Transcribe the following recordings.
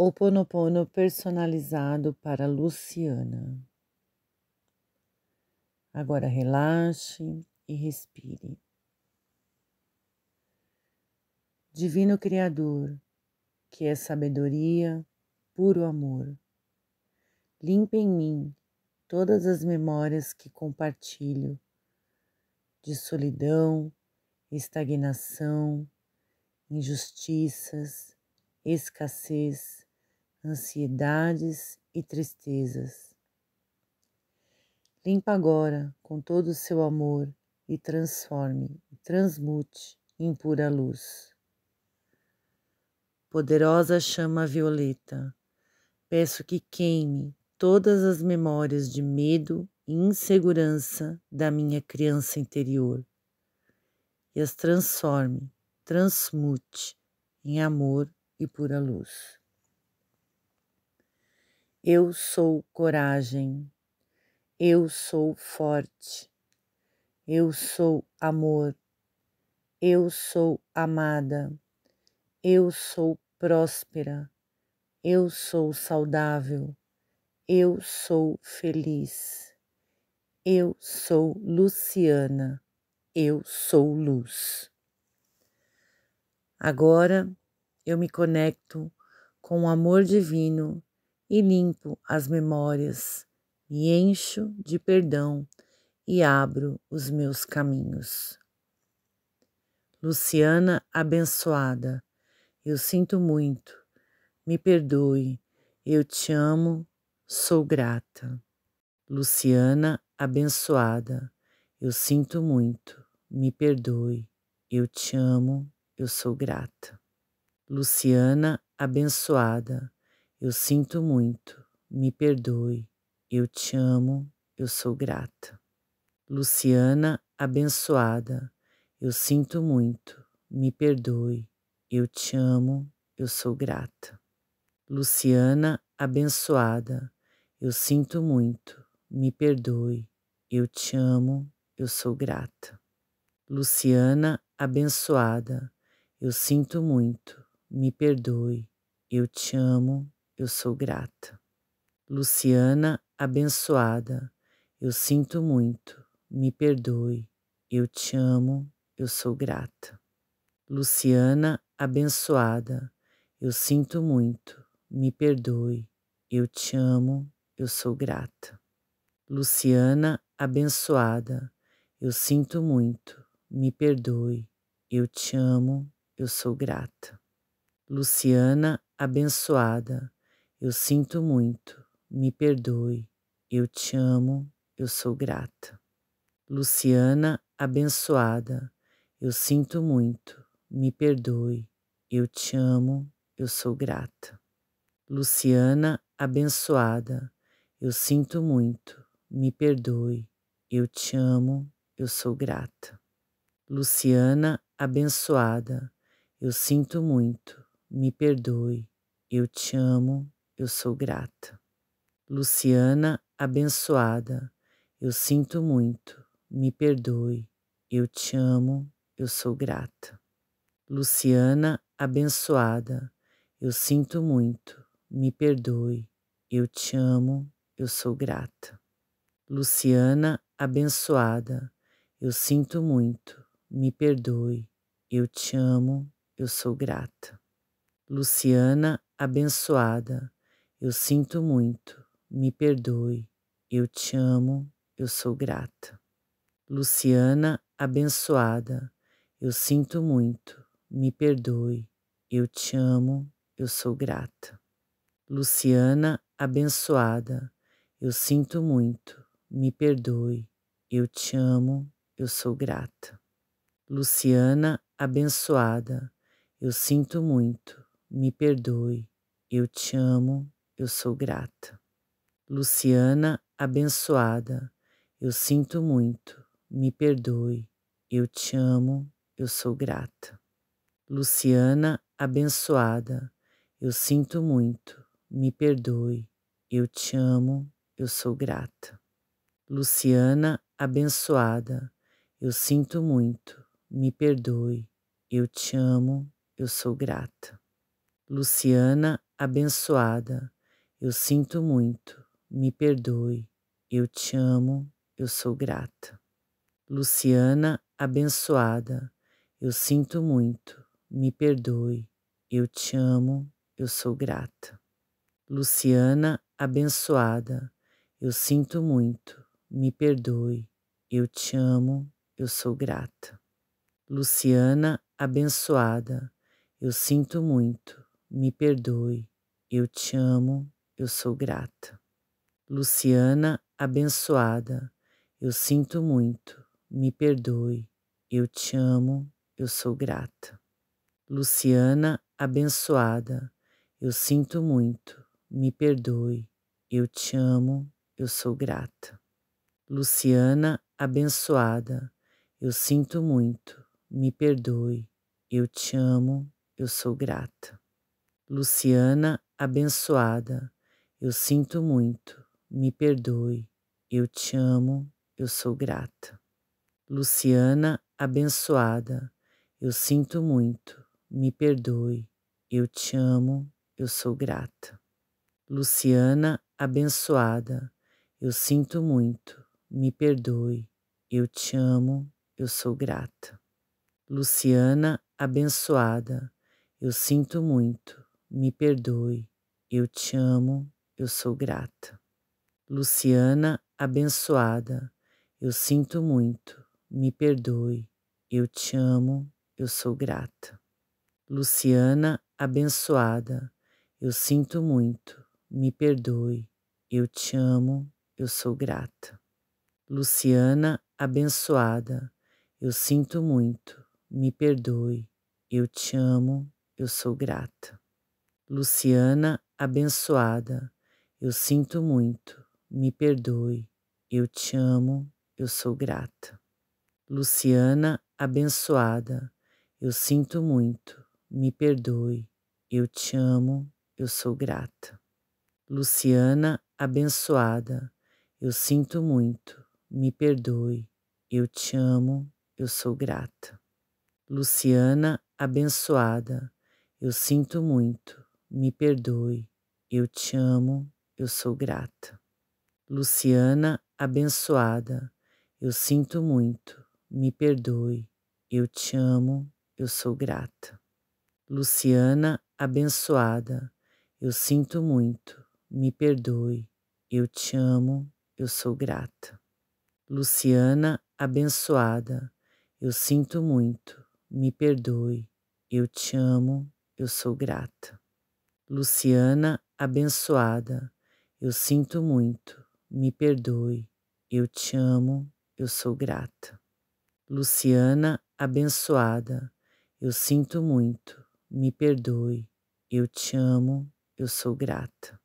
O Ponopono personalizado para Luciana. Agora relaxe e respire. Divino Criador, que é sabedoria, puro amor, limpe em mim todas as memórias que compartilho de solidão, estagnação, injustiças, escassez, ansiedades e tristezas. Limpa agora com todo o seu amor e transforme, transmute em pura luz. Poderosa chama violeta, peço que queime todas as memórias de medo e insegurança da minha criança interior e as transforme, transmute em amor e pura luz. Eu sou coragem. Eu sou forte. Eu sou amor. Eu sou amada. Eu sou próspera. Eu sou saudável. Eu sou feliz. Eu sou Luciana. Eu sou luz. Agora eu me conecto com o amor divino e limpo as memórias, e encho de perdão e abro os meus caminhos. Luciana abençoada, eu sinto muito, me perdoe, eu te amo, sou grata. Luciana abençoada, eu sinto muito, me perdoe, eu te amo, eu sou grata. Luciana abençoada, eu sinto muito, me perdoe, eu te amo, eu sou grata. Luciana abençoada, eu sinto muito, me perdoe, eu te amo, eu sou grata. Luciana abençoada, eu sinto muito, me perdoe, eu te amo, eu sou grata. Luciana abençoada, eu sinto muito, me perdoe, eu te amo, eu sou grata. Luciana abençoada, eu sinto muito, me perdoe, eu te amo, eu sou grata. Luciana abençoada, eu sinto muito, me perdoe, eu te amo, eu sou grata. Luciana abençoada, eu sinto muito, me perdoe, eu te amo, eu sou grata. Luciana abençoada, eu sinto muito, me perdoe, eu te amo, eu sou grata. Luciana abençoada, eu sinto muito, me perdoe, eu te amo, eu sou grata. Luciana abençoada, eu sinto muito, me perdoe, eu te amo, eu sou grata. Luciana abençoada, eu sinto muito, me perdoe, eu te amo, eu sou grata. Luciana abençoada, eu sinto muito, me perdoe, eu te amo, eu sou grata. Luciana abençoada, eu sinto muito, me perdoe, eu te amo, eu sou grata. Luciana abençoada, eu sinto muito, me perdoe, eu te amo, eu sou grata. Luciana abençoada, eu sinto muito, me perdoe, eu te amo, eu sou grata. Luciana abençoada, eu sinto muito, me perdoe, eu te amo, eu sou grata. Luciana abençoada, eu sinto muito, me perdoe, eu te amo, eu sou grata. Luciana abençoada, eu sinto muito, me perdoe, eu te amo, eu sou grata. Luciana abençoada, eu sinto muito, me perdoe, eu te amo, eu sou grata. Luciana abençoada, eu sinto muito, me perdoe, eu te amo, eu sou grata. Luciana abençoada, eu sinto muito, me perdoe, eu te amo, eu sou grata. Luciana abençoada, eu sinto muito, me perdoe, eu te amo, eu sou grata. Luciana abençoada, eu sinto muito, me perdoe, eu te amo, eu sou grata. Luciana abençoada, eu sinto muito, me perdoe, eu te amo, eu sou grata. Luciana abençoada, eu sinto muito, me perdoe, eu te amo, eu sou grata. Luciana abençoada, eu sinto muito, me perdoe, eu te amo, eu sou grata. Luciana abençoada, eu sinto muito, me perdoe, eu te amo, eu sou grata. Luciana abençoada, eu sinto muito, me perdoe, eu te amo, eu sou grata. Luciana abençoada, eu sinto muito, me perdoe, eu te amo, eu sou grata. Luciana abençoada, eu sinto muito, me perdoe, eu te amo, eu sou grata. Luciana abençoada, eu sinto muito, me perdoe, eu te amo, eu sou grata. Luciana abençoada, eu sinto muito, me perdoe, eu te amo, eu sou grata. Luciana abençoada, eu sinto muito, me perdoe, eu te amo, eu sou grata. Luciana abençoada, eu sinto muito, me perdoe, eu te amo, eu sou grata. Luciana abençoada, eu sinto muito, me perdoe, eu te amo, eu sou grata. Luciana abençoada, eu sinto muito, me perdoe, eu te amo, eu sou grata. Luciana abençoada, eu sinto muito, me perdoe, eu te amo, eu sou grata. Luciana abençoada, eu sinto muito, me perdoe, eu te amo, eu sou grata. Luciana abençoada, eu sinto muito, me perdoe, eu te amo, eu sou grata. Luciana abençoada, eu sinto muito, me perdoe, eu te amo, eu sou grata. Luciana abençoada, eu sinto muito, me perdoe, eu te amo, eu sou grata. Luciana abençoada, eu sinto muito, me perdoe, eu te amo, eu sou grata. Luciana abençoada, eu sinto muito, me perdoe, eu te amo, eu sou grata. Luciana abençoada, eu sinto muito, me perdoe, eu te amo, eu sou grata.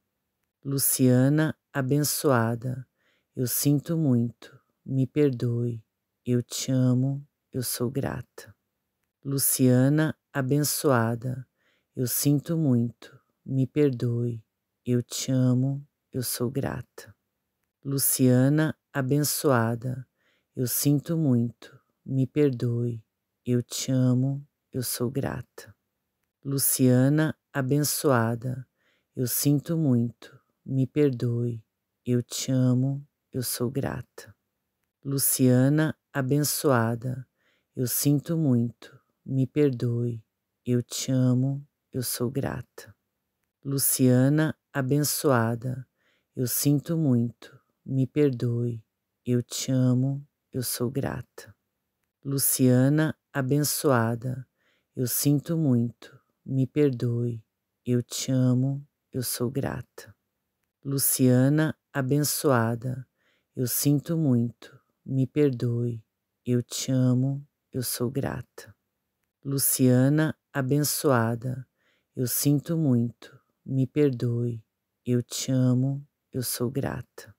Luciana abençoada, eu sinto muito, me perdoe, eu te amo, eu sou grata. Luciana abençoada, eu sinto muito, me perdoe, eu te amo, eu sou grata. Luciana abençoada, eu sinto muito, me perdoe, eu te amo, eu sou grata. Luciana abençoada, eu sinto muito, me perdoe, eu te amo, eu sou grata. Luciana abençoada, eu sinto muito, me perdoe, eu te amo, eu sou grata. Luciana abençoada, eu sinto muito, me perdoe, eu te amo, eu sou grata. Luciana abençoada, eu sinto muito, me perdoe, eu te amo, eu sou grata. Luciana abençoada, eu sinto muito, me perdoe, eu te amo, eu sou grata. Luciana abençoada, eu sinto muito, me perdoe, eu te amo, eu sou grata.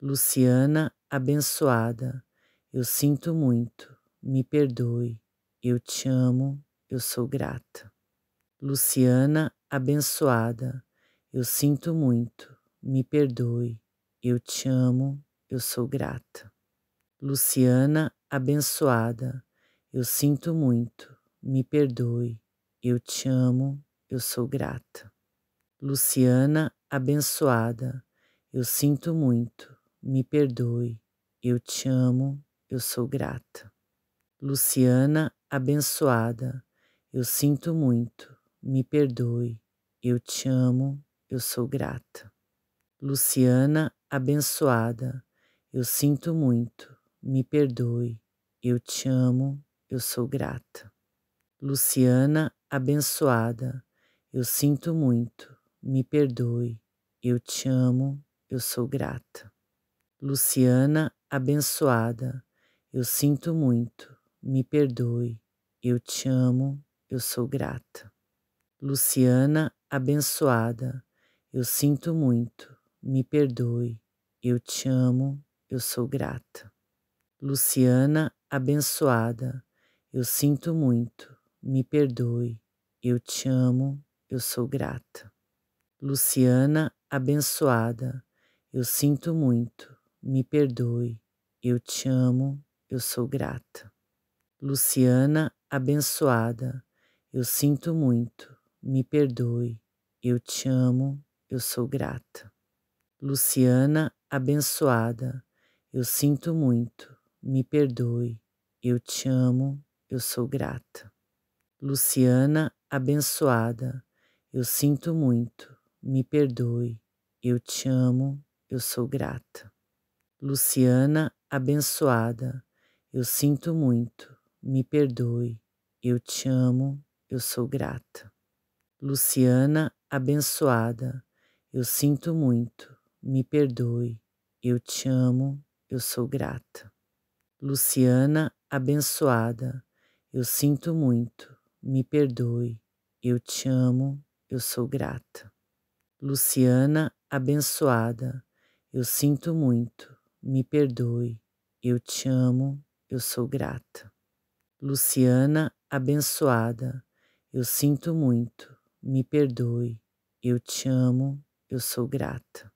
Luciana abençoada, eu sinto muito, me perdoe, eu te amo, eu sou grata. Luciana abençoada, eu sinto muito, me perdoe, eu te amo, eu sou grata. Luciana abençoada, eu sinto muito, me perdoe, eu te amo, eu sou grata. Luciana abençoada, eu sinto muito, me perdoe, eu te amo, eu sou grata. Luciana abençoada, eu sinto muito, me perdoe, eu te amo, eu sou grata. Luciana abençoada, eu sinto muito, me perdoe, eu te amo, eu sou grata. Luciana abençoada, eu sinto muito, me perdoe, eu te amo, eu sou grata. Luciana abençoada, eu sinto muito, me perdoe, eu te amo, eu sou grata. Luciana abençoada, eu sinto muito, me perdoe, eu te amo, eu sou grata. Luciana abençoada, eu sinto muito, me perdoe, eu te amo, eu sou grata. Luciana abençoada, eu sinto muito, me perdoe, eu te amo, eu sou grata. Luciana abençoada, eu sinto muito, me perdoe, eu te amo, eu sou grata. Luciana abençoada, eu sinto muito, me perdoe, eu te amo, eu sou grata. Luciana abençoada, eu sinto muito, me perdoe, eu te amo, eu sou grata. Luciana abençoada, eu sinto muito, me perdoe, eu te amo, eu sou grata. Luciana abençoada, eu sinto muito, me perdoe, eu te amo, eu sou grata. Luciana abençoada, eu sinto muito, me perdoe, eu te amo, eu sou grata. Luciana abençoada, eu sinto muito, me perdoe, eu te amo, eu sou grata. Luciana abençoada, eu sinto muito, me perdoe, eu te amo, eu sou grata.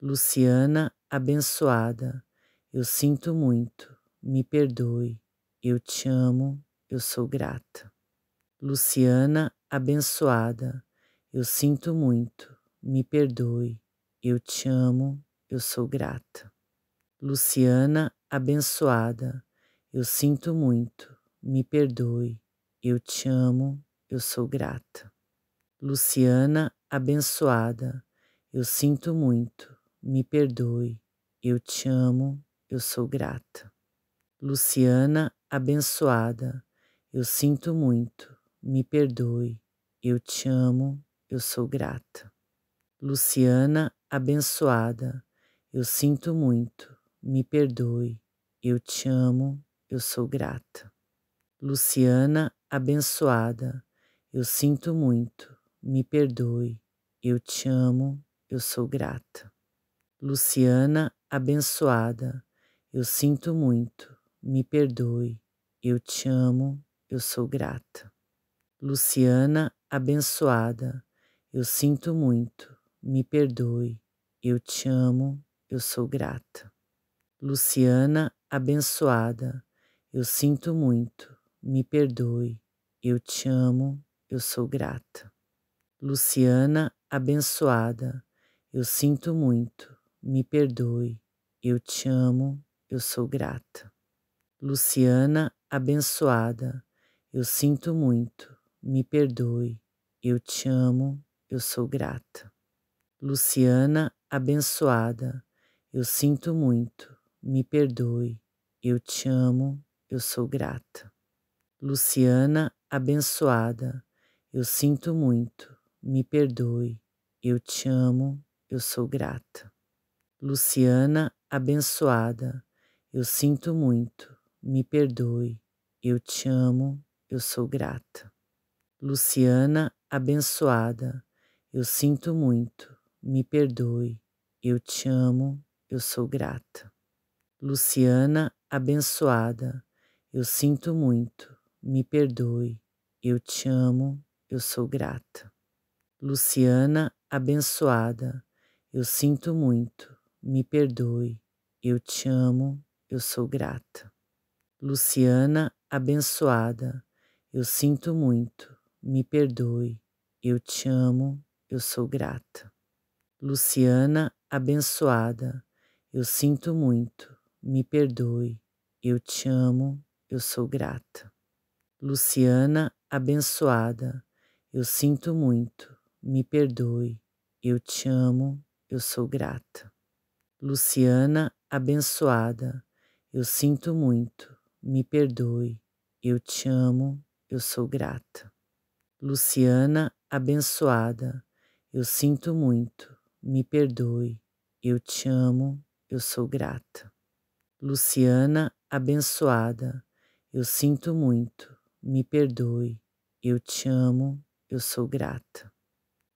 Luciana abençoada, eu sinto muito, me perdoe, eu te amo, eu sou grata. Luciana abençoada, eu sinto muito, me perdoe, eu te amo, eu sou grata. Luciana abençoada, eu sinto muito, me perdoe, eu te amo, eu sou grata. Luciana abençoada, eu sinto muito, me perdoe, eu te amo, eu sou grata. Luciana abençoada, eu sinto muito, me perdoe, eu te amo, eu sou grata. Luciana abençoada, eu sinto muito, me perdoe, eu te amo, eu sou grata. Luciana abençoada, eu sinto muito, me perdoe, eu te amo, eu sou grata. Luciana abençoada, eu sinto muito, me perdoe, eu te amo, eu sou grata. Luciana abençoada, eu sinto muito, me perdoe, eu te amo, eu sou grata. Luciana abençoada, eu sinto muito, me perdoe, eu te amo, eu sou grata. Luciana abençoada, eu sinto muito, me perdoe, eu te amo, eu sou grata. Luciana abençoada, eu sinto muito, me perdoe, eu te amo, eu sou grata. Luciana abençoada, eu sinto muito, me perdoe, eu te amo, eu sou grata. Luciana abençoada, eu sinto muito, me perdoe, eu te amo, eu sou grata. Luciana abençoada, eu sinto muito, me perdoe, eu te amo, eu sou grata. Luciana abençoada, eu sinto muito, me perdoe, eu te amo, eu sou grata. Luciana abençoada, eu sinto muito, me perdoe, eu te amo, eu sou grata. Luciana abençoada, eu sinto muito, me perdoe, eu te amo, eu sou grata. Luciana abençoada, eu sinto muito, me perdoe, eu te amo, eu sou grata. Luciana abençoada, eu sinto muito, me perdoe, eu te amo, eu sou grata. Luciana abençoada, eu sinto muito, me perdoe, eu te amo, eu sou grata. Luciana abençoada, eu sinto muito, me perdoe, eu te amo, eu sou grata. Luciana abençoada, eu sinto muito, me perdoe, eu te amo, eu sou grata. Luciana abençoada, eu sinto muito, me perdoe, eu te amo, eu sou grata.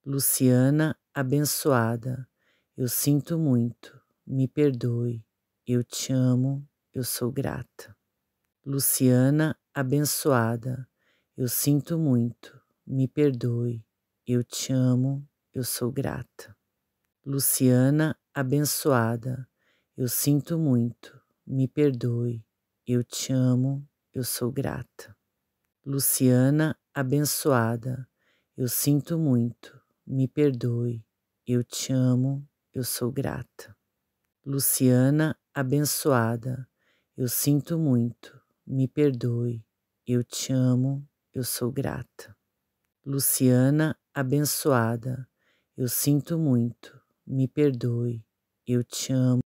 Luciana abençoada, eu sinto muito, me perdoe, eu te amo, eu sou grata. Luciana abençoada, eu sinto muito, me perdoe, eu te amo, eu sou grata. Luciana abençoada, eu sinto muito, me perdoe, eu te amo, eu sou grata. Luciana abençoada, eu sinto muito, me perdoe, eu te amo, eu sou grata. Luciana abençoada, eu sinto muito, me perdoe, eu te amo, eu sou grata. Luciana abençoada, eu sinto muito, me perdoe, eu te amo.